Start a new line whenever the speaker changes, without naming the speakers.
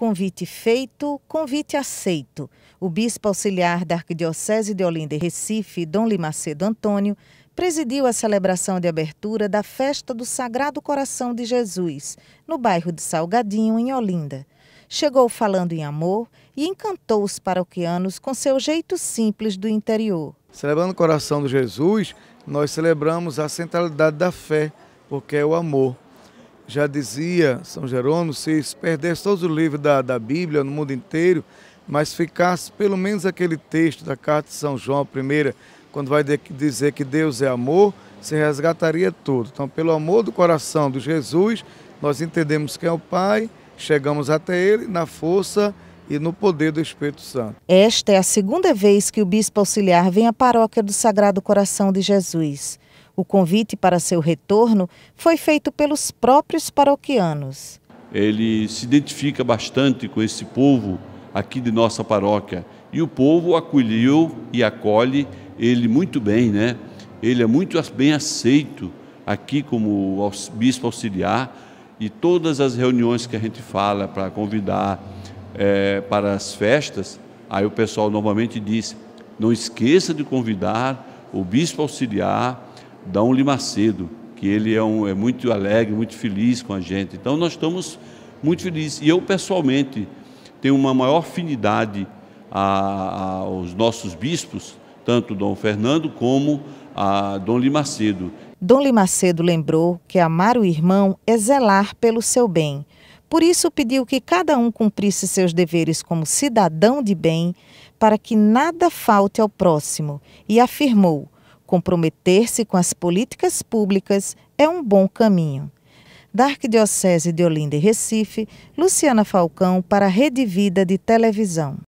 Convite feito, convite aceito. O bispo auxiliar da Arquidiocese de Olinda e Recife, Dom Limacedo Antônio, presidiu a celebração de abertura da Festa do Sagrado Coração de Jesus, no bairro de Salgadinho, em Olinda. Chegou falando em amor e encantou os paroquianos com seu jeito simples do interior.
Celebrando o coração de Jesus, nós celebramos a centralidade da fé, porque é o amor. Já dizia São Jerônimo, se perdesse todos os livros da, da Bíblia no mundo inteiro, mas ficasse pelo menos aquele texto da carta de São João, a primeira, quando vai dizer que Deus é amor, se resgataria tudo. Então, pelo amor do coração de Jesus, nós entendemos quem é o Pai, chegamos até Ele na força e no poder do Espírito Santo.
Esta é a segunda vez que o bispo auxiliar vem à paróquia do Sagrado Coração de Jesus. O convite para seu retorno foi feito pelos próprios paroquianos.
Ele se identifica bastante com esse povo aqui de nossa paróquia e o povo acolheu e acolhe ele muito bem, né? Ele é muito bem aceito aqui como bispo auxiliar e todas as reuniões que a gente fala para convidar é, para as festas, aí o pessoal novamente diz: não esqueça de convidar o bispo auxiliar Daunle Macedo, que ele é, um, é muito alegre, muito feliz com a gente. Então nós estamos muito felizes. E eu pessoalmente tenho uma maior afinidade a, a, aos nossos bispos, tanto Dom Fernando como a Dom Limacedo.
Dom Limacedo lembrou que amar o irmão é zelar pelo seu bem. Por isso pediu que cada um cumprisse seus deveres como cidadão de bem, para que nada falte ao próximo, e afirmou: Comprometer-se com as políticas públicas é um bom caminho. Da Arquidiocese de Olinda e Recife, Luciana Falcão para a Rede Vida de Televisão.